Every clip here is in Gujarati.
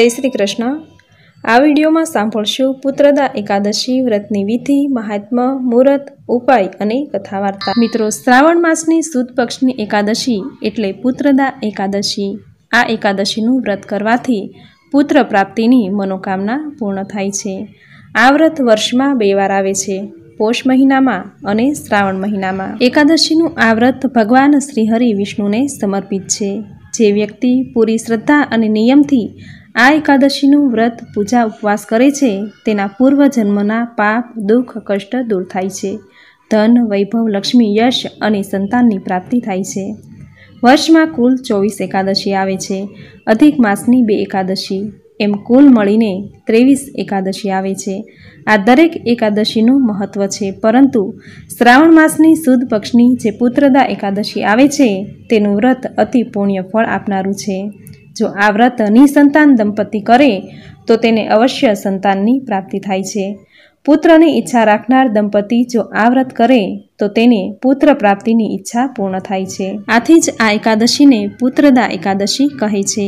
જય શ્રી કૃષ્ણ આ વિડીયોમાં સાંભળશું પુત્રદા એકાદશી વ્રતની વિધિ મહાત્મા મુહૂર્ત ઉપાય અને કથા વાર્તા મિત્રો શ્રાવણ માસની સુદ પક્ષની એકાદશી એટલે પુત્રદા એકાદશી આ એકાદશીનું વ્રત કરવાથી પુત્ર પ્રાપ્તિની મનોકામના પૂર્ણ થાય છે આ વ્રત વર્ષમાં બે વાર આવે છે પોષ મહિનામાં અને શ્રાવણ મહિનામાં એકાદશીનું આ વ્રત ભગવાન શ્રીહરિ વિષ્ણુને સમર્પિત છે જે વ્યક્તિ પૂરી શ્રદ્ધા અને નિયમથી આ એકાદશીનું વ્રત પૂજા ઉપવાસ કરે છે તેના પૂર્વજન્મના પાપ દુઃખ કષ્ટ દૂર થાય છે ધન વૈભવ લક્ષ્મી યશ અને સંતાનની પ્રાપ્તિ થાય છે વર્ષમાં કુલ ચોવીસ એકાદશી આવે છે અધિક માસની બે એકાદશી એમ કુલ મળીને ત્રેવીસ એકાદશી આવે છે આ દરેક એકાદશીનું મહત્ત્વ છે પરંતુ શ્રાવણ માસની સુદ પક્ષની જે પુત્રદા એકાદશી આવે છે તેનું વ્રત અતિ પુણ્ય ફળ આપનારું છે જો આ વ્રત નિસંતાન દંપતિ કરે તો તેને અવશ્ય સંતાનની પ્રાપ્તિ થાય છે પુત્રની ઈચ્છા રાખનાર દંપતી જો આ વ્રત કરે તો તેને પુત્ર પ્રાપ્તિની ઈચ્છા પૂર્ણ થાય છે આથી જ આ એકાદશીને પુત્રદા એકાદશી કહે છે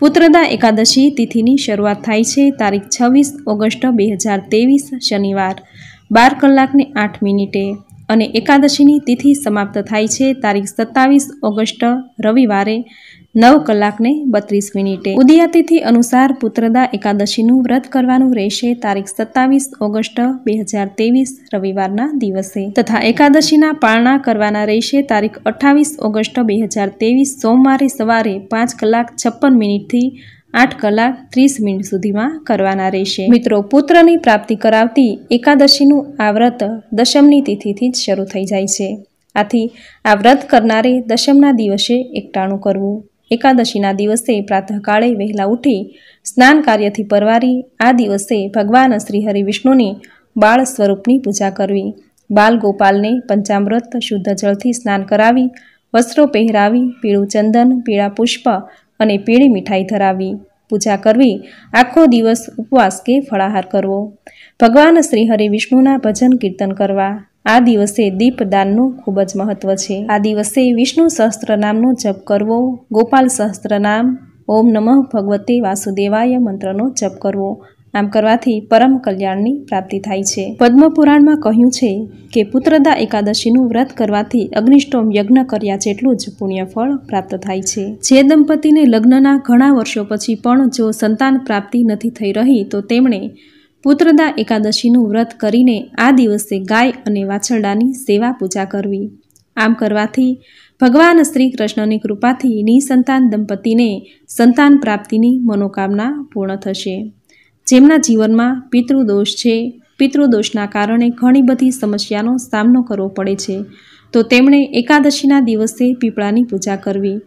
પુત્રદા એકાદશી તિથિની શરૂઆત થાય છે તારીખ છવ્વીસ ઓગસ્ટ બે હજાર તેવીસ શનિવાર બાર કલાકને આઠ મિનિટે અને એકાદશીની તિથિ સમાપ્ત થાય છે તારીખ સત્તાવીસ ઓગસ્ટ રવિવારે નવ કલાકને બત્રીસ મિનિટે ઉદયાતિથિ અનુસાર પુત્રદા એકાદશીનું વ્રત કરવાનું રહેશે તારીખ સત્તાવીસ ઓગસ્ટ બે હજાર ત્રેવીસ રવિવારના દિવસે તથા એકાદશીના પાળના કરવાના રહેશે તારીખ અઠ્ઠાવીસ ઓગસ્ટ બે હજાર ત્રેવીસ સોમવારે સવારે પાંચ કલાક છપ્પન મિનિટથી આઠ કલાક ત્રીસ મિનિટ સુધીમાં કરવાના રહેશે મિત્રો પુત્રની પ્રાપ્તિ કરાવતી એકાદશીનું આ વ્રત દશમની તિથિથી જ શરૂ થઈ જાય છે આથી આ વ્રત કરનારે દશમના દિવસે એકટાણું કરવું એકાદશીના દિવસે પ્રાતઃકાળે વહેલા ઉઠી સ્નાન કાર્યથી પરવારી આ દિવસે ભગવાન શ્રી હરિવિષ્ણુની બાળ સ્વરૂપની પૂજા કરવી બાલ ગોપાલને પંચામૃત શુદ્ધ જળથી સ્નાન કરાવી વસ્ત્રો પહેરાવી પીળું ચંદન પીળા પુષ્પ અને પીળી મીઠાઈ ધરાવી પૂજા કરવી આખો દિવસ ઉપવાસ કે ફળાહાર કરવો ભગવાન શ્રીહરિ વિષ્ણુના ભજન કીર્તન કરવા આ દિવસે દીપદાનનું ખૂબ જ મહત્વ છે આ દિવસે વિષ્ણુ સહસ્ત્ર નામનો જપ કરવો ગોપાલ સહસ્ત્ર ઓમ નમઃ ભગવતે વાસુદેવાય મંત્રનો જપ કરવો આમ કરવાથી પરમ કલ્યાણની પ્રાપ્તિ થાય છે પદ્મપુરાણમાં કહ્યું છે કે પુત્રદા એકાદશીનું વ્રત કરવાથી અગ્નિષ્ટોમ યજ્ઞ કર્યા જેટલું જ પુણ્યફળ પ્રાપ્ત થાય છે જે દંપતીને લગ્નના ઘણા વર્ષો પછી પણ જો સંતાન પ્રાપ્તિ નથી થઈ રહી તો તેમણે પુત્રદા એકાદશીનું વ્રત કરીને આ દિવસે ગાય અને વાછરડાની સેવા પૂજા કરવી આમ કરવાથી ભગવાન શ્રી કૃષ્ણની કૃપાથી નિસંતાન દંપતીને સંતાન પ્રાપ્તિની મનોકામના પૂર્ણ થશે જેમના જીવનમાં પિતૃદોષ છે પિતૃદોષના કારણે ઘણી બધી સમસ્યાનો સામનો કરવો પડે છે તો તેમણે એકાદશીના દિવસે પીપળાની પૂજા કરવી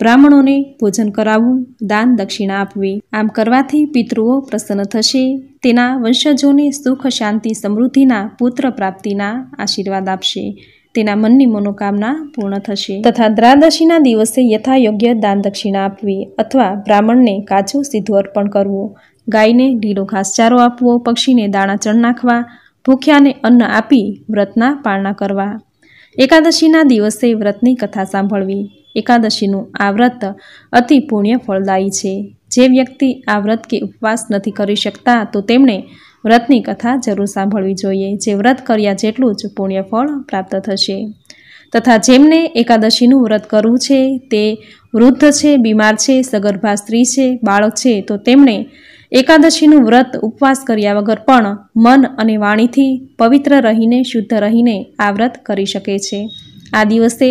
બ્રાહ્મણોને ભોજન કરાવવું દાન દક્ષિણા આપવી આમ કરવાથી પિતૃઓ પ્રસન્ન થશે તેના વંશજોને સુખ શાંતિ સમૃદ્ધિના પુત્ર પ્રાપ્તિના આશીર્વાદ આપશે તેના મનની મનોકામના પૂર્ણ થશે તથા દ્રાદશીના દિવસે યથાયોગ્ય દાન દક્ષિણા આપવી અથવા બ્રાહ્મણને કાચું સીધું અર્પણ કરવું ગાયને ઢીલો ઘાસચારો આપવો પક્ષીને દાણા ચણ નાખવા ભૂખ્યાને અન્ન આપી વ્રતના પાળના કરવા એકાદશીના દિવસે વ્રતની કથા સાંભળવી એકાદશીનું આ વ્રત અતિ પુણ્ય ફળદાયી છે જે વ્યક્તિ આ વ્રત કે ઉપવાસ નથી કરી શકતા તો તેમણે વ્રતની કથા જરૂર સાંભળવી જોઈએ જે વ્રત કર્યા જેટલું જ ફળ પ્રાપ્ત થશે તથા જેમને એકાદશીનું વ્રત કરવું છે તે વૃદ્ધ છે બીમાર છે સગર્ભા સ્ત્રી છે બાળક છે તો તેમણે એકાદશીનું વ્રત ઉપવાસ કર્યા વગર પણ મન અને વાણીથી પવિત્ર રહીને શુદ્ધ રહીને આ વ્રત કરી શકે છે આ દિવસે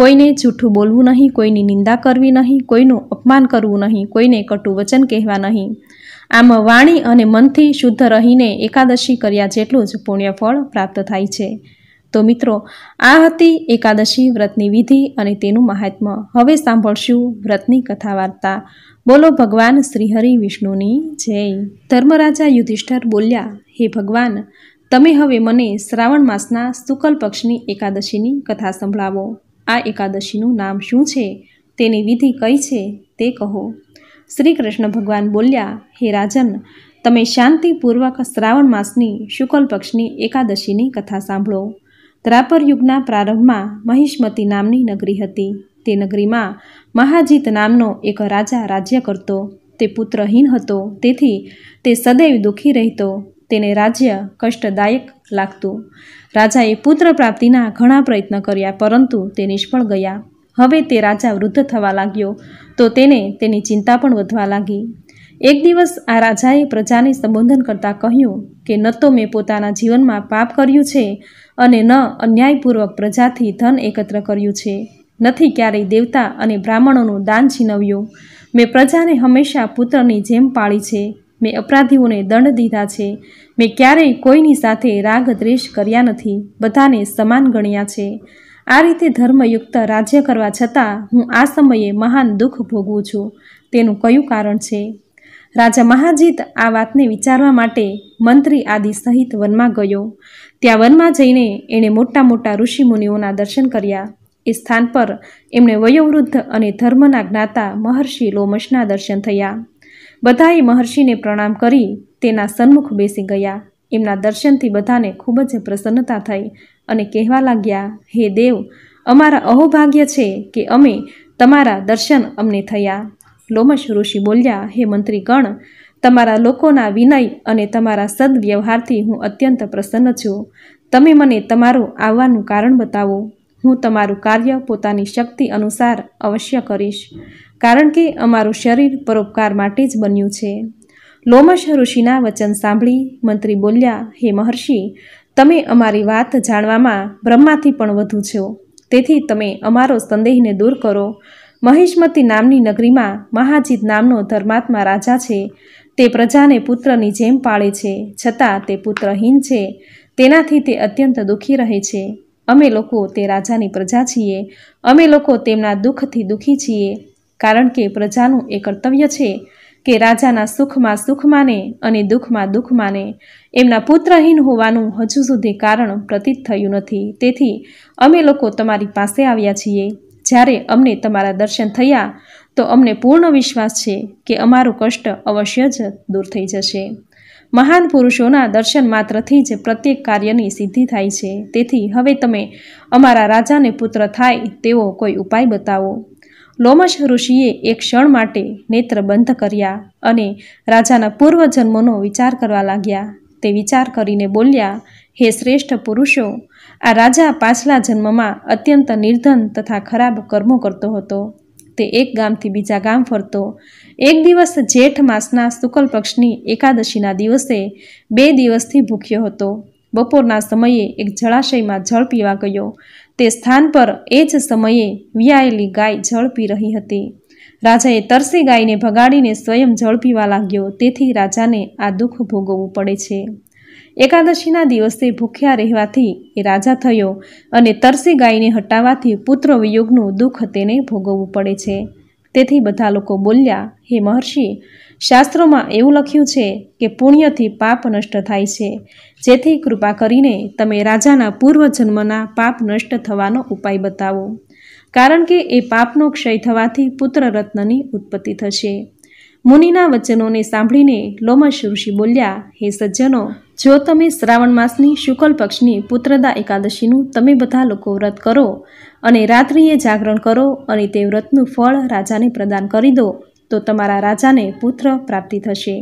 કોઈને જૂઠું બોલવું નહીં કોઈની નિંદા કરવી નહીં કોઈનું અપમાન કરવું નહીં કોઈને કટુ વચન કહેવા નહીં આમ વાણી અને મનથી શુદ્ધ રહીને એકાદશી કર્યા જેટલું જ પુણ્યફળ પ્રાપ્ત થાય છે તો મિત્રો આ હતી એકાદશી વ્રતની વિધિ અને તેનું મહાત્મ્ય હવે સાંભળશું વ્રતની કથા વાર્તા બોલો ભગવાન શ્રીહરિ વિષ્ણુની જય ધર્મરાજા યુધિષ્ઠર બોલ્યા હે ભગવાન તમે હવે મને શ્રાવણ માસના શુકલ પક્ષની એકાદશીની કથા સંભળાવો આ એકાદશીનું નામ શું છે તેની વિધિ કઈ છે તે કહો શ્રી કૃષ્ણ ભગવાન બોલ્યા હે રાજન તમે શાંતિપૂર્વક શ્રાવણ માસની શુકલ પક્ષની એકાદશીની કથા સાંભળો ત્રાપર યુગના પ્રારંભમાં મહિષ્મતી નામની નગરી હતી તે નગરીમાં મહાજીત નામનો એક રાજા રાજ્ય કરતો તે પુત્રહીન હતો તેથી તે સદૈવ દુઃખી રહેતો તેને રાજ્ય કષ્ટદાયક લાગતું રાજાએ પુત્ર પ્રાપ્તિના ઘણા પ્રયત્ન કર્યા પરંતુ તે નિષ્ફળ ગયા હવે તે રાજા વૃદ્ધ થવા લાગ્યો તો તેને તેની ચિંતા પણ વધવા લાગી એક દિવસ આ રાજાએ પ્રજાને સંબોધન કરતાં કહ્યું કે ન તો મેં પોતાના જીવનમાં પાપ કર્યું છે અને ન અન્યાયપૂર્વક પ્રજાથી ધન એકત્ર કર્યું છે નથી ક્યારેય દેવતા અને બ્રાહ્મણોનું દાન છીનવ્યું મેં પ્રજાને હંમેશા પુત્રની જેમ પાળી છે મેં અપરાધીઓને દંડ દીધા છે મેં ક્યારેય કોઈની સાથે રાગ દ્વેષ કર્યા નથી બધાને સમાન ગણ્યા છે આ રીતે ધર્મયુક્ત રાજ્ય કરવા છતાં હું આ સમયે મહાન દુઃખ ભોગવું છું તેનું કયું કારણ છે રાજા મહાજીત આ વાતને વિચારવા માટે મંત્રી આદિ સહિત વનમાં ગયો ત્યાં વનમાં જઈને એણે મોટા મોટા ઋષિમુનિઓના દર્શન કર્યા એ સ્થાન પર એમણે વયોવૃદ્ધ અને ધર્મના જ્ઞાતા મહર્ષિ લોમશના દર્શન થયા બધાએ મહર્ષિને પ્રણામ કરી તેના સન્મુખ બેસી ગયા એમના દર્શનથી બધાને ખૂબ જ પ્રસન્નતા થઈ અને કહેવા લાગ્યા હે દેવ અમારા અહોભાગ્ય છે કે અમે તમારા દર્શન અમને થયા લોમશ ઋષિ બોલ્યા હે મંત્રીગણ તમારા લોકોના વિનય અને તમારા સદવ્યવહારથી હું અત્યંત પ્રસન્ન છું તમે મને તમારું આવવાનું કારણ બતાવો હું તમારું કાર્ય પોતાની શક્તિ અનુસાર અવશ્ય કરીશ કારણ કે અમારું શરીર પરોપકાર માટે જ બન્યું છે લોમશ ઋષિના વચન સાંભળી મંત્રી બોલ્યા હે મહર્ષિ તમે અમારી વાત જાણવામાં બ્રહ્માથી પણ વધુ છો તેથી તમે અમારો સંદેહને દૂર કરો મહિષ્મતી નામની નગરીમાં મહાજીત નામનો ધર્માત્મા રાજા છે તે પ્રજાને પુત્રની જેમ પાળે છે છતાં તે પુત્રહીન છે તેનાથી તે અત્યંત દુઃખી રહે છે અમે લોકો તે રાજાની પ્રજા છીએ અમે લોકો તેમના દુઃખથી દુઃખી છીએ કારણ કે પ્રજાનું એ કર્તવ્ય છે કે રાજાના સુખમાં સુખ માને અને દુઃખમાં દુઃખ માને એમના પુત્રહીન હોવાનું હજુ સુધી કારણ પ્રતીત થયું નથી તેથી અમે લોકો તમારી પાસે આવ્યા છીએ જ્યારે અમને તમારા દર્શન થયા તો અમને પૂર્ણ વિશ્વાસ છે કે અમારું કષ્ટ અવશ્ય જ દૂર થઈ જશે મહાન પુરુષોના દર્શન માત્રથી જ પ્રત્યેક કાર્યની સિદ્ધિ થાય છે તેથી હવે તમે અમારા રાજાને પુત્ર થાય તેવો કોઈ ઉપાય બતાવો લોમશ ઋષિએ એક ક્ષણ માટે નેત્ર બંધ કર્યા અને રાજાના પૂર્વજન્મોનો વિચાર કરવા લાગ્યા તે વિચાર કરીને બોલ્યા હે શ્રેષ્ઠ પુરુષો આ રાજા પાછલા જન્મમાં અત્યંત નિર્ધન તથા ખરાબ કર્મો કરતો હતો તે એક ગામથી બીજા ગામ ફરતો એક દિવસ જેઠ માસના શુકલ પક્ષની એકાદશીના દિવસે બે દિવસથી ભૂખ્યો હતો બપોરના સમયે એક જળાશયમાં જળ પીવા ગયો તે સ્થાન પર એ જ સમયે વિયાયેલી ગાય જળ પી રહી હતી રાજાએ તરસી ગાયને ભગાડીને સ્વયં જળ પીવા લાગ્યો તેથી રાજાને આ દુઃખ ભોગવવું પડે છે એકાદશીના દિવસે ભૂખ્યા રહેવાથી એ રાજા થયો અને તરસી ગાયને હટાવવાથી પુત્ર વિયોગનું દુઃખ તેને ભોગવવું પડે છે તેથી બધા લોકો બોલ્યા હે મહર્ષિ શાસ્ત્રોમાં એવું લખ્યું છે કે પુણ્યથી પાપ નષ્ટ થાય છે જેથી કૃપા કરીને તમે રાજાના પૂર્વજન્મના પાપ નષ્ટ થવાનો ઉપાય બતાવો કારણ કે એ પાપનો ક્ષય થવાથી પુત્ર રત્નની ઉત્પત્તિ થશે મુનિના વચનોને સાંભળીને લોમશ ઋષિ બોલ્યા હે સજ્જનો જો તમે શ્રાવણ માસની શુક્લ પક્ષની પુત્રદા એકાદશીનું તમે બધા લોકો વ્રત કરો અને રાત્રિએ જાગરણ કરો અને તે વ્રતનું ફળ રાજાને પ્રદાન કરી દો તો તમારા રાજાને પુત્ર પ્રાપ્તિ થશે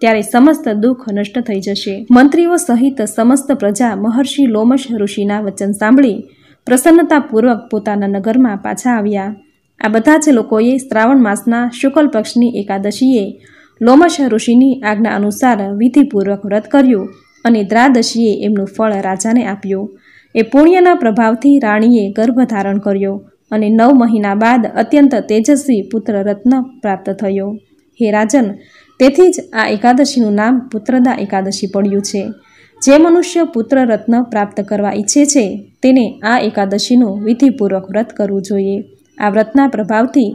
ત્યારે સમસ્ત દુઃખ નષ્ટ થઈ જશે મંત્રીઓ સહિત સમસ્ત પ્રજા મહર્ષિ લોમશ ઋષિના વચન સાંભળી પ્રસન્નતાપૂર્વક પોતાના નગરમાં પાછા આવ્યા આ બધા જ લોકોએ શ્રાવણ માસના શુક્લ પક્ષની એકાદશીએ લોમશ ઋષિની આજ્ઞા અનુસાર વિધિપૂર્વક વ્રત કર્યો અને દ્રાદશીએ એમનું ફળ રાજાને આપ્યું એ પુણ્યના પ્રભાવથી રાણીએ ગર્ભ ધારણ કર્યો અને નવ મહિના બાદ અત્યંત તેજસ્વી પુત્ર રત્ન પ્રાપ્ત થયો હે રાજન તેથી જ આ એકાદશીનું નામ પુત્રદા એકાદશી પડ્યું છે જે મનુષ્ય પુત્ર રત્ન પ્રાપ્ત કરવા ઈચ્છે છે તેને આ એકાદશીનું વિધિપૂર્વક વ્રત કરવું જોઈએ આ વ્રતના પ્રભાવથી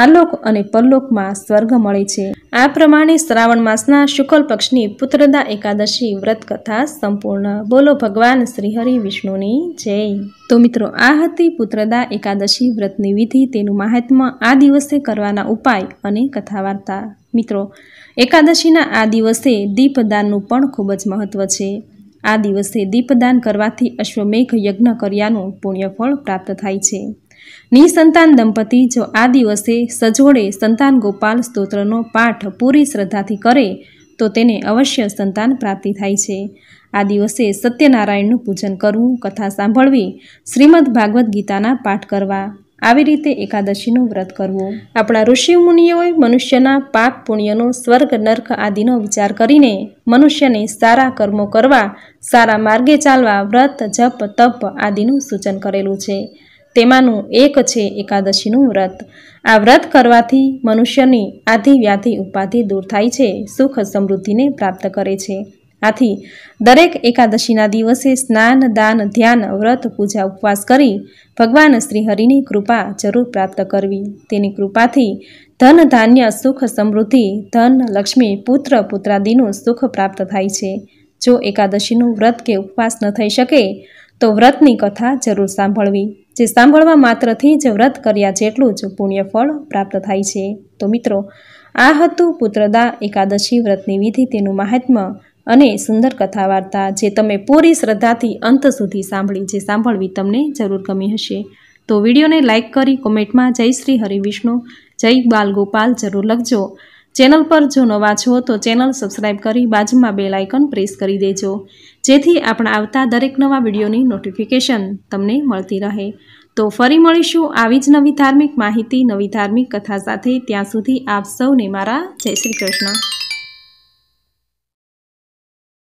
આલોક અને પરલોકમાં સ્વર્ગ મળે છે આ પ્રમાણે શ્રાવણ માસના શુક્લ પક્ષની પુત્રદા એકાદશી વ્રત કથા સંપૂર્ણ બોલો ભગવાન શ્રીહરિ વિષ્ણુની જય તો મિત્રો આ હતી પુત્રદા એકાદશી વ્રતની વિધિ તેનું મહાત્મા આ દિવસે કરવાના ઉપાય અને કથા વાર્તા મિત્રો એકાદશીના આ દિવસે દીપદાનનું પણ ખૂબ જ મહત્ત્વ છે આ દિવસે દીપદાન કરવાથી અશ્વમેઘ યજ્ઞ કર્યાનું પુણ્યફળ પ્રાપ્ત થાય છે નિસંતાન દંપતી જો આ દિવસે સજોડે સંતાન ગોપાલ સ્તોત્રનો પાઠ પૂરી શ્રદ્ધાથી કરે તો તેને અવશ્ય સંતાન પ્રાપ્તિ થાય છે આ દિવસે સત્યનારાયણનું પૂજન કરવું કથા સાંભળવી શ્રીમદ ભાગવદ્ ગીતાના પાઠ કરવા આવી રીતે એકાદશીનું વ્રત કરવું આપણા ઋષિમુનિઓએ મનુષ્યના પાપ પુણ્યનો સ્વર્ગ નર્ક આદિનો વિચાર કરીને મનુષ્યને સારા કર્મો કરવા સારા માર્ગે ચાલવા વ્રત જપ તપ આદિનું સૂચન કરેલું છે તેમાંનું એક છે એકાદશીનું વ્રત આ વ્રત કરવાથી મનુષ્યની આધિ વ્યાધિ ઉપાધિ દૂર થાય છે સુખ સમૃદ્ધિને પ્રાપ્ત કરે છે આથી દરેક એકાદશીના દિવસે સ્નાન દાન ધ્યાન વ્રત પૂજા ઉપવાસ કરી ભગવાન શ્રીહરિની કૃપા જરૂર પ્રાપ્ત કરવી તેની કૃપાથી ધન ધાન્ય સુખ સમૃદ્ધિ ધન લક્ષ્મી પુત્ર પુત્રાદિનું સુખ પ્રાપ્ત થાય છે જો એકાદશીનું વ્રત કે ઉપવાસ ન થઈ શકે તો વ્રતની કથા જરૂર સાંભળવી જે સાંભળવા માત્રથી જ વ્રત કર્યા જેટલું જ પુણ્યફળ પ્રાપ્ત થાય છે તો મિત્રો આ હતું પુત્રદા એકાદશી વ્રતની વિધિ તેનું મહાત્મ્ય અને સુંદર કથા વાર્તા જે તમે પૂરી શ્રદ્ધાથી અંત સુધી સાંભળી જે સાંભળવી તમને જરૂર ગમી હશે તો વિડીયોને લાઇક કરી કોમેન્ટમાં જય શ્રી હરિવિષ્ણુ જય બાલ ગોપાલ જરૂર લખજો ચેનલ પર જો નવા છો તો ચેનલ સબસ્ક્રાઇબ કરી બાજુમાં બેલ આઇકન પ્રેસ કરી દેજો જેથી આપણા આવતા દરેક નવા વિડીયોની નોટિફિકેશન તમને મળતી રહે તો ફરી મળીશું આવી જ નવી ધાર્મિક માહિતી નવી ધાર્મિક કથા સાથે ત્યાં સુધી આપ સૌને મારા જય શ્રી કૃષ્ણ